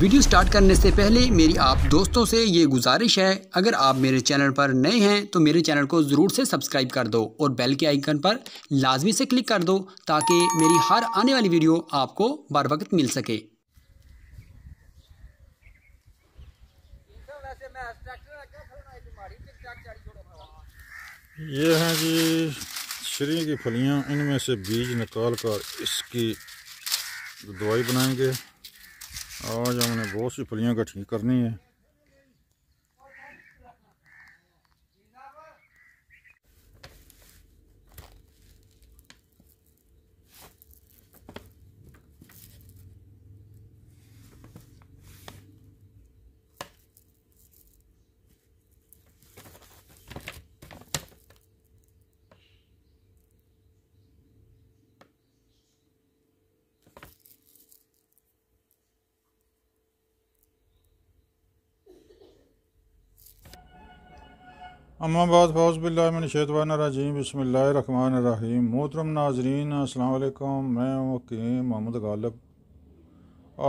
video start करने से पहले मेरी आप दोस्तों से ये गुजारिश है अगर आप मेरे चैनल पर नए हैं तो मेरे चैनल को ज़रूर से सब्सक्राइब कर दो और बेल के आइकन पर लाजमी से क्लिक कर दो ताकि मेरी हर आने वाली वीडियो आपको बर वक्त मिल सके ये हैं जी श्री की फलियां इनमें से बीज निकाल कर इसकी दवाई बनाएंगे आज हमने बहुत सी फलियाँ इकट्ठी करनी है अम्माबाद फ़ौज़बिल्लाशैतवानरजीम रहीम मोहतरम नाजरीन असलकम मैं वकीम मोहम्मद गालब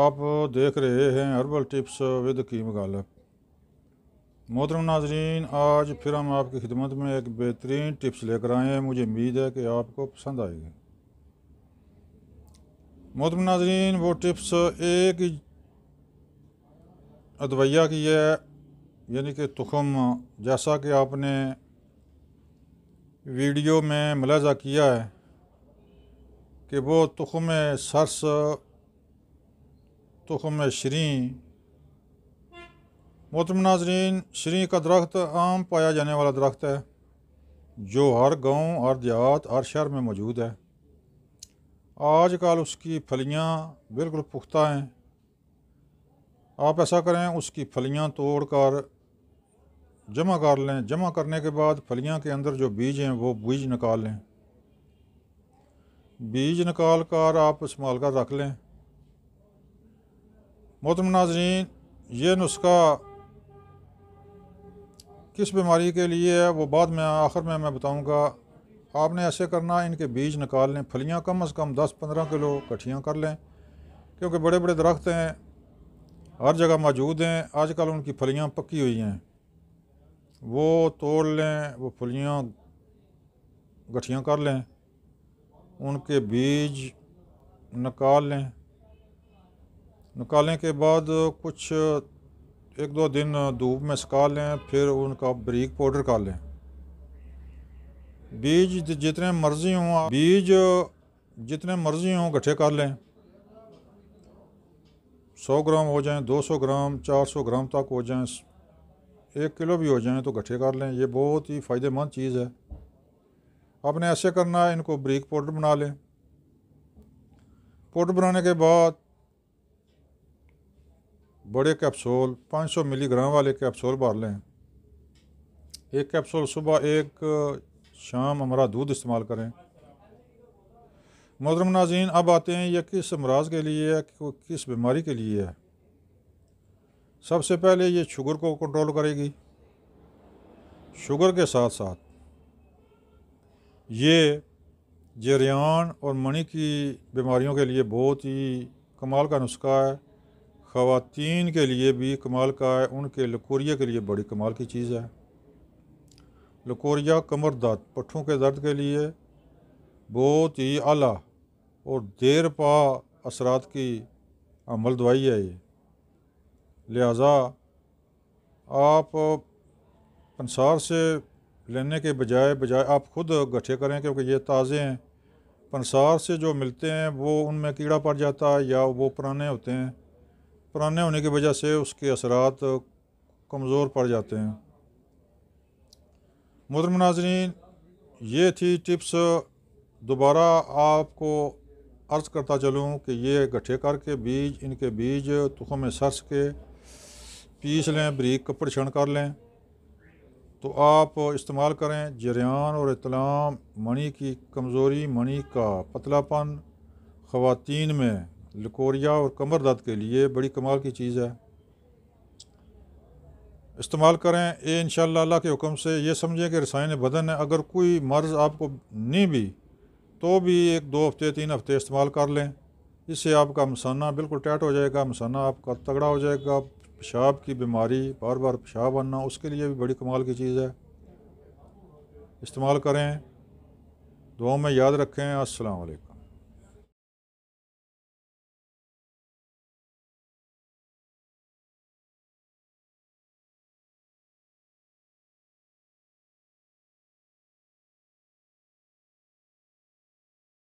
आप देख रहे हैं हर्बल टिप्स विद कीम गालब मोहतरम नाजरीन आज फिर हम आपकी खिदमत में एक बेहतरीन टिप्स लेकर आए हैं मुझे उम्मीद है कि आपको पसंद आएगी मोहतरम नाजरीन वो टिप्स एक अदवैया की है यानी कि तुखम जैसा कि आपने वीडियो में मुलाजा किया है कि वो तुखम सरस तुखम श्री मोहतम नाजरीन श्री का दरख्त आम पाया जाने वाला दरख्त है जो हर गांव, हर देहात हर शहर में मौजूद है आजकल उसकी फलियां बिल्कुल पुख्ता हैं आप ऐसा करें उसकी फलियां तोड़कर जमा कर लें जमा करने के बाद फलियां के अंदर जो बीज हैं वो बीज निकाल लें बीज निकाल कर आप इस्तेमाल कर रख लें मोहतम नाजरीन ये नुस्खा किस बीमारी के लिए है वो बाद में आखिर में मैं बताऊंगा आपने ऐसे करना इनके बीज निकाल लें फलियां कम अज़ कम 10-15 किलो कट्ठियाँ कर लें क्योंकि बड़े बड़े दरख्त हैं हर जगह मौजूद हैं आजकल उनकी फलियां पकी हुई हैं वो तोड़ लें वो फलियाँ गठियाँ कर लें उनके बीज निकाल लें निकालने के बाद कुछ एक दो दिन धूप में सुखा लें फिर उनका ब्रीक पाउडर कर लें बीज जितने मर्ज़ी हों बीज जितने मर्ज़ी हों गठे कर लें सौ ग्राम हो जाएं, दो सौ ग्राम चार सौ ग्राम तक हो जाएं एक किलो भी हो जाए तो गट्ठे कर लें ये बहुत ही फ़ायदेमंद चीज़ है आपने ऐसे करना है इनको ब्रिक पाउडर बना लें पाउडर बनाने के बाद बड़े कैप्सूल 500 मिलीग्राम वाले कैप्सूल भर लें एक कैप्सूल सुबह एक शाम हमारा दूध इस्तेमाल करें मोहतरम नाजीन अब आते हैं यह किस अमराज के लिए है किस बीमारी के लिए है सबसे पहले ये शुगर को कंट्रोल करेगी शुगर के साथ साथ ये जरियान और मणि की बीमारियों के लिए बहुत ही कमाल का नुस्खा है ख़वातीन के लिए भी कमाल का है उनके लकोरिया के लिए बड़ी कमाल की चीज़ है लकोरिया कमर दर्द पट्ठों के दर्द के लिए बहुत ही आला और देर पा असरात की अमल दवाई है ये लिहाजा आप पंसार से लेने के बजाय बजाय आप खुद गठे करें क्योंकि ये ताज़े हैं पंसार से जो मिलते हैं वो उनमें कीड़ा पड़ जाता है या वो पुराने होते हैं पुराने होने की वजह से उसके असरात कमज़ोर पड़ जाते हैं मोहतरम नाजरीन ये थी टिप्स दोबारा आपको अर्ज़ करता चलूँ कि ये गठे करके बीज इनके बीज तुखों में सरस के पीस लें बरीक कपड़ छण कर लें तो आप इस्तेमाल करें जरियान और इतलाम मणि की कमज़ोरी मणि का पतलापन ख़वातीन में लकोरिया और कमर दर्द के लिए बड़ी कमाल की चीज़ है इस्तेमाल करें ये इन अल्लाह के हुक्म से ये समझें कि रसायन बदन है अगर कोई मर्ज़ आपको नहीं भी तो भी एक दो हफ्ते तीन हफ्ते इस्तेमाल कर लें इससे आपका मसाना बिल्कुल टैट हो जाएगा मसाना आपका तगड़ा हो जाएगा पेशाब की बीमारी बार बार पेशाब आना उसके लिए भी बड़ी कमाल की चीज़ है इस्तेमाल करें दुआओं में याद रखें अस्सलाम वालेकुम